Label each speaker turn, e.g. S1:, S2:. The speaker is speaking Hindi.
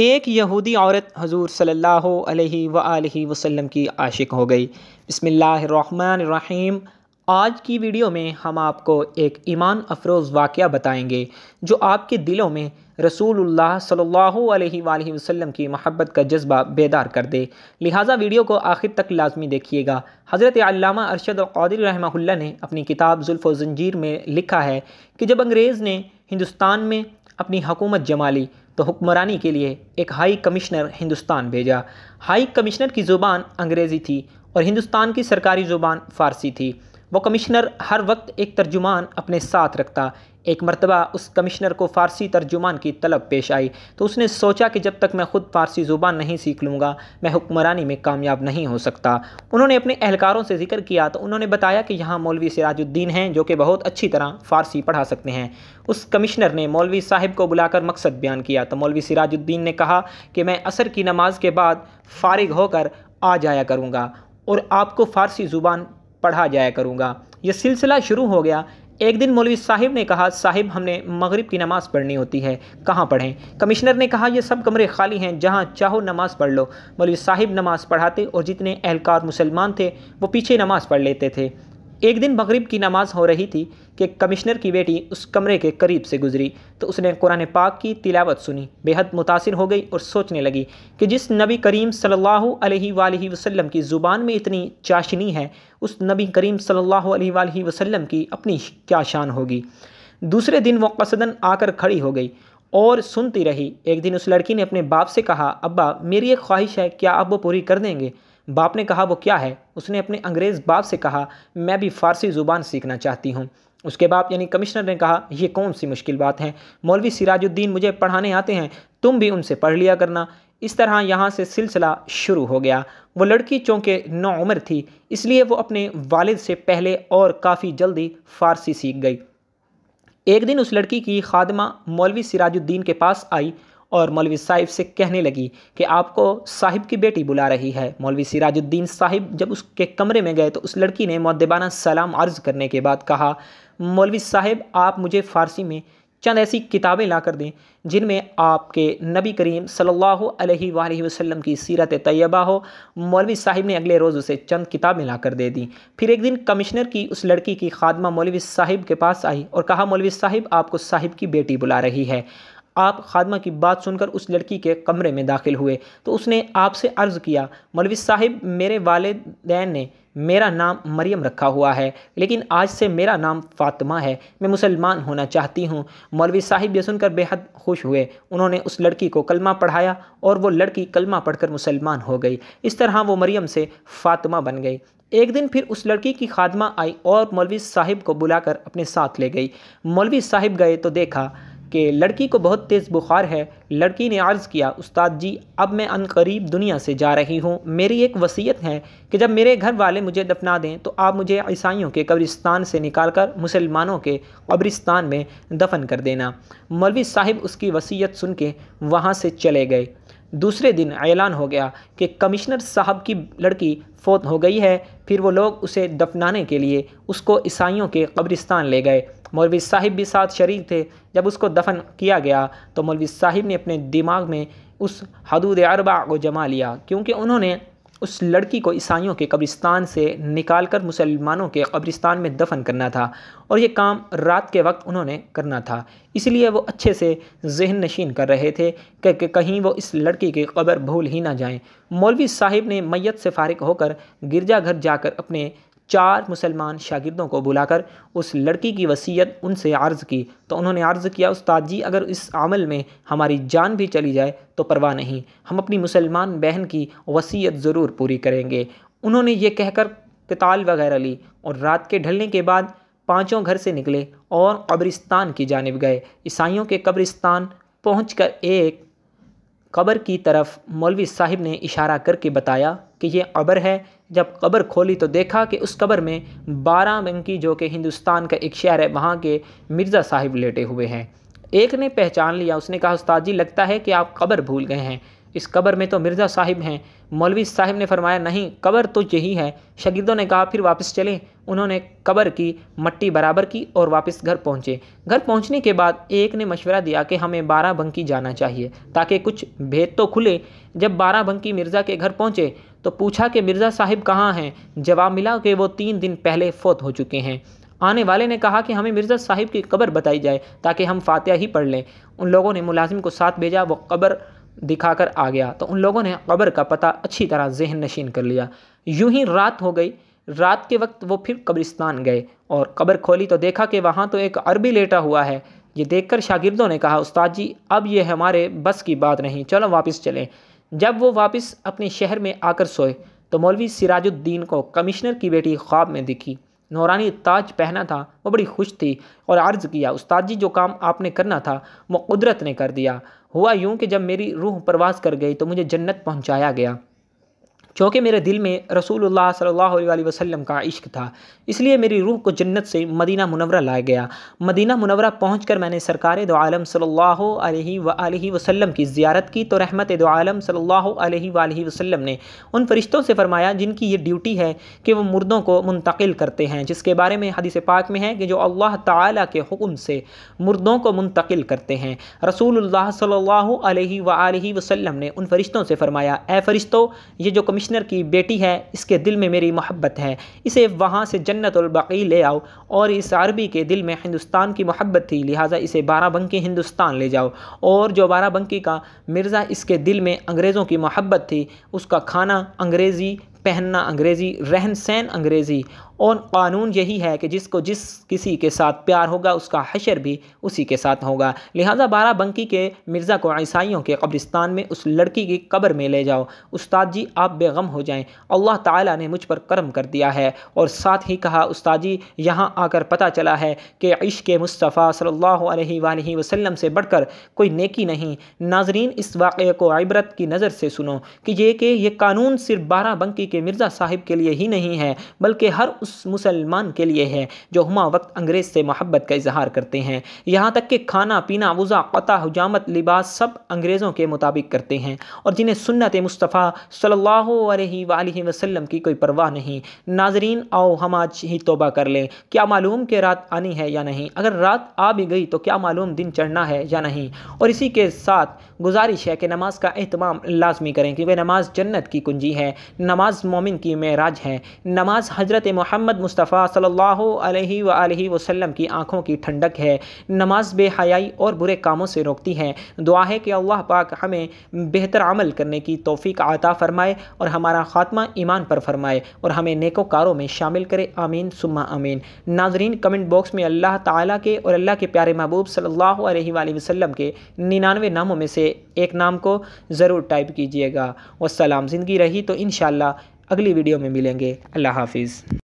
S1: एक यहूदी औरत हजूर सल्लल्लाहु अलैहि वसल्लम की आशिक हो गई रहीम आज की वीडियो में हम आपको एक ईमान अफरोज़ वाक़ बताएंगे जो आपके दिलों में रसूलुल्लाह सल्लल्लाहु अलैहि वसल्लम की महब्बत का जज्बा बेदार कर दे लिहाजा वीडियो को आखिर तक लाजमी देखिएगा हज़रत अल्लामा अरशद कौदिर रहमा ने अपनी किताब जुल्फ़ जंजीर में लिखा है कि जब अंग्रेज़ ने हिंदुस्तान में अपनी हकूमत जमा ली तो हुक्मरानी के लिए एक हाई कमिश्नर हिंदुस्तान भेजा हाई कमिश्नर की ज़ुबान अंग्रेज़ी थी और हिंदुस्तान की सरकारी ज़ुबान फ़ारसी थी वो कमिश्नर हर वक्त एक तर्जुमान अपने साथ रखता एक मरतबा उस कमिश्नर को फ़ारसी तर्जुमान की तलब पेश आई तो उसने सोचा कि जब तक मैं ख़ुद फ़ारसी ज़ुबान नहीं सीख लूँगा मैं हुक्मरानी में कामयाब नहीं हो सकता उन्होंने अपने अहलकारों से जिक्र किया तो उन्होंने बताया कि यहाँ मौलवी सिराजुद्दीन हैं जो कि बहुत अच्छी तरह फ़ारसी पढ़ा सकते हैं उस कमिश्नर ने मौलवी साहिब को बुलाकर मकसद बयान किया तो मौलवी सिराजुद्दीन ने कहा कि मैं असर की नमाज के बाद फारिग होकर आ जाया करूँगा और आपको फ़ारसी ज़ुबान पढ़ा जाया करूँगा यह सिलसिला शुरू हो गया एक दिन मौलवी साहिब ने कहा साहिब हमने मगरिब की नमाज़ पढ़नी होती है कहाँ पढ़ें कमिश्नर ने कहा ये सब कमरे खाली हैं जहाँ चाहो नमाज़ पढ़ लो मौलवी साहिब नमाज़ पढ़ाते और जितने अहलकार मुसलमान थे वो पीछे नमाज़ पढ़ लेते थे एक दिन मगरिब की नमाज़ हो रही थी कि कमिश्नर की बेटी उस कमरे के करीब से गुजरी तो उसने कुरान पाक की तिलावत सुनी बेहद मुतासर हो गई और सोचने लगी कि जिस नबी करीम सल्लल्लाहु अलैहि वसल्लम की ज़ुबान में इतनी चाशनी है उस नबी करीम सल्लल्लाहु अलैहि वसल्लम की अपनी क्या शान होगी दूसरे दिन वो कसदन आकर खड़ी हो गई और सुनती रही एक दिन उस लड़की ने अपने बाप से कहा अब्बा मेरी एक ख्वाहिश है क्या आप वो पूरी कर देंगे बाप ने कहा वो क्या है उसने अपने अंग्रेज़ बाप से कहा मैं भी फ़ारसी ज़ुबान सीखना चाहती हूँ उसके बाद यानी कमिश्नर ने कहा यह कौन सी मुश्किल बात है मौलवी सिराजुद्दीन मुझे पढ़ाने आते हैं तुम भी उनसे पढ़ लिया करना इस तरह यहाँ से सिलसिला शुरू हो गया वो लड़की चूँकि नौ उम्र थी इसलिए वो अपने वालिद से पहले और काफ़ी जल्दी फ़ारसी सीख गई एक दिन उस लड़की की खादमा मौलवी सिराजुद्दीन के पास आई और मौलवी साहिब से कहने लगी कि आपको साहिब की बेटी बुला रही है मौलवी सिराजुद्दीन साहिब जब उसके कमरे में गए तो उस लड़की ने मद्देबाना सलाम अर्ज़ करने के बाद कहा मौलवी साहिब आप मुझे फ़ारसी में चंद ऐसी किताबें ला कर दें जिनमें आपके नबी करीम सल्लल्लाहु अलैहि वसल्लम की सीरत तय्यबा हो मौलवी साहिब ने अगले रोज़ उसे चंद किताबें ला कर दे दी फिर एक दिन कमिश्नर की उस लड़की की खादमा मौलवी साहिब के पास आई और कहा मौलवी साहिब आपको साहिब की बेटी बुला रही है आप खादमा की बात सुनकर उस लड़की के कमरे में दाखिल हुए तो उसने आपसे अर्ज़ किया मौलवी साहिब मेरे वालदेन ने मेरा नाम मरियम रखा हुआ है लेकिन आज से मेरा नाम फ़ातिमा है मैं मुसलमान होना चाहती हूँ मौलवी साहिब यह सुनकर बेहद खुश हुए उन्होंने उस लड़की को कलमा पढ़ाया और वो लड़की कलमा पढ़कर मुसलमान हो गई इस तरह वो मरियम से फ़ातिमा बन गई एक दिन फिर उस लड़की की खादमा आई और मौलवी साहिब को बुलाकर अपने साथ ले गई मौलवी साहिब गए तो देखा कि लड़की को बहुत तेज़ बुखार है लड़की ने अर्ज़ किया उस्ताद जी अब मैं अनकरीब दुनिया से जा रही हूँ मेरी एक वसीयत है कि जब मेरे घर वाले मुझे दफना दें तो आप मुझे ईसाइयों के कब्रिस्तान से निकाल कर मुसलमानों के कब्रिस्तान में दफन कर देना मौलवी साहिब उसकी वसीयत सुन के वहाँ से चले गए दूसरे दिन ऐलान हो गया कि कमिश्नर साहब की लड़की फोत हो गई है फिर वो लोग उसे दफनाने के लिए उसको ईसाइयों के कब्रिस्तान ले गए मौलवी साहिब भी साथ शरीक थे जब उसको दफन किया गया तो मौलवी साहिब ने अपने दिमाग में उस हदूद अरबा को जमा लिया क्योंकि उन्होंने उस लड़की को ईसाइयों के कब्रिस्तान से निकालकर मुसलमानों के कब्रिस्तान में दफन करना था और ये काम रात के वक्त उन्होंने करना था इसलिए वो अच्छे से जहन नशीन कर रहे थे कि कहीं वो इस लड़की की कब्र भूल ही ना जाएं मौलवी साहिब ने मैत से फारिग होकर गिरजाघर जाकर अपने चार मुसलमान शागिदों को बुलाकर उस लड़की की वसीयत उनसे अर्ज़ की तो उन्होंने अर्ज़ किया उस्ताद जी अगर इस अमल में हमारी जान भी चली जाए तो परवाह नहीं हम अपनी मुसलमान बहन की वसीयत ज़रूर पूरी करेंगे उन्होंने ये कहकर कताल वगैरह ली और रात के ढलने के बाद पाँचों घर से निकले और कब्रिस्तान की जानब गए ईसाइयों के कब्रिस्तान पहुँच एक कब्र की तरफ मौलवी साहिब ने इशारा करके बताया कि यह कब्र है जब कब्र खोली तो देखा कि उस कब्र में बारह बंकी जो कि हिंदुस्तान का एक शहर है वहाँ के मिर्ज़ा साहिब लेटे हुए हैं एक ने पहचान लिया उसने कहा उस्ताद जी लगता है कि आप कब्र भूल गए हैं इस कब्र में तो मिर्ज़ा साहिब हैं मौलवी साहिब ने फरमाया नहीं कबर तो यही है शगीदों ने कहा फिर वापस चले उन्होंने कबर की मट्टी बराबर की और वापस घर पहुंचे घर पहुंचने के बाद एक ने मशवरा दिया कि हमें बारह बंकी जाना चाहिए ताकि कुछ भेद तो खुले जब बारह बंकी मिर्ज़ा के घर पहुंचे तो पूछा कि मिर्ज़ा साहिब कहाँ हैं जवाब मिला कि वो तीन दिन पहले फोत हो चुके हैं आने वाले ने कहा कि हमें मिर्ज़ा साहिब की कबर बताई जाए ताकि हम फातह ही पढ़ लें उन लोगों ने मुलाजिम को साथ भेजा वो कबर दिखाकर आ गया तो उन लोगों ने कब्र का पता अच्छी तरह जहन नशीन कर लिया यूं ही रात हो गई रात के वक्त वो फिर कब्रिस्तान गए और कब्र खोली तो देखा कि वहाँ तो एक अरबी लेटा हुआ है ये देखकर शागिर्दों ने कहा उस्ताद जी अब ये हमारे बस की बात नहीं चलो वापस चलें जब वो वापस अपने शहर में आकर सोए तो मौलवी सिराजुद्दीन को कमिश्नर की बेटी ख्वाब में दिखी नौरानी ताज पहना था वो बड़ी खुश थी और अर्ज़ किया उस्ताद जी जो काम आपने करना था वो कुदरत ने कर दिया हुआ यूँ कि जब मेरी रूह प्रवास कर गई तो मुझे जन्नत पहुँचाया गया क्योंकि मेरे दिल में रसूल सल्लल्लाहु अलैहि वसल्लम का इश्क था इसलिए मेरी रूह को जन्नत से मदीना मुनवरा लाया गया मदीना मुनवरा पहुँच मैंने सरकार दो आलम सल्ला वसलम की ज़्यारत की तो रहमत दो आलम सल्ला वसलम ने उन फरिश्तों से फरमाया जिनकी ये ड्यूटी है कि वो मुर्दों को मुंतकिल करते हैं जिसके बारे में हदीस पाक में है कि जो अल्लाह ताला के हुक्म से मुर्दों को मुंतकिल करते हैं रसूलुल्लाह सल्लल्लाहु अलैहि वसल्लम ने उन फरिश्तों से फरमाया ए फरिश्तों ये जो कमिश्नर कमिश्नर की बेटी है इसके दिल में मेरी मोहब्बत है इसे वहाँ से जन्नतुलबकी ले आओ और इस अरबी के दिल में हिंदुस्तान की मोहब्बत थी लिहाजा इसे बाराबंकी हिंदुस्तान ले जाओ और जो बाराबंकी का मिर्ज़ा इसके दिल में अंग्रेज़ों की मोहब्बत थी उसका खाना अंग्रेज़ी पहनना अंग्रेज़ी रहन सहन अंग्रेज़ी और कानून यही है कि जिसको जिस किसी के साथ प्यार होगा उसका हशर भी उसी के साथ होगा लिहाजा बारा बंकी के मिर्ज़ा को ईसाइयों के कब्रिस्तान में उस लड़की की कब्र में ले जाओ उस्ताद जी आप बेगम हो जाएं अल्लाह ताला ने मुझ पर कर्म कर दिया है और साथ ही कहा उस्ताद जी यहाँ आकर पता चला है कि इश्क मुस्तफ़ा सल्ला वसलम से बढ़कर कोई नेकी नहीं नाजरीन इस वाक़े को इबरत की नज़र से सुनो कि ये कि यह कानून सिर्फ बारा बंकी के मिर्ज़ा साहिब के लिए ही नहीं है बल्कि हर उस उस मुसलमान के लिए है जो हमा वक्त अंग्रेज़ से मोहब्बत का इजहार करते हैं यहाँ तक कि खाना पीना वज़ा क़ता हजामत लिबास सब अंग्रेज़ों के मुताबिक करते हैं और जिन्हें सुन्नत मुस्तफ़ा सल्ला वसलम की कोई परवाह नहीं नाजरीन आओ हम आज ही तोबा कर लें क्या मालूम कि रात आनी है या नहीं अगर रात आ भी गई तो क्या मालूम दिन चढ़ना है या नहीं और इसी के साथ गुजारिश है कि नमाज का अहतमाम लाजमी करें क्योंकि नमाज जन्नत की कुंजी है नमाज मोमिन की महराज है नमाज हजरत मोहम्मद मोहम्मद मुस्तफ़ा सल्लल्लाहु अलैहि सल्ला वसल्लम की आँखों की ठंडक है नमाज बेहयाई और बुरे कामों से रोकती है दुआ है कि अल्लाह पाक हमें बेहतर अमल करने की तोफ़ी आता फ़रमाए और हमारा ख़ात्मा ईमान पर फरमाए और हमें नेकोकारों में शामिल करे आमीन सुम्मा आमीन नाजरीन कमेंट बॉक्स में अल्लाह ताला के और अल्लाह के प्यारे महबूब सल्लल्लाहु अलैहि वसल्लम के निन्यानवे नामों में से एक नाम को ज़रूर टाइप कीजिएगा वसलाम ज़िंदगी रही तो इन अगली वीडियो में मिलेंगे अल्लाह हाफिज़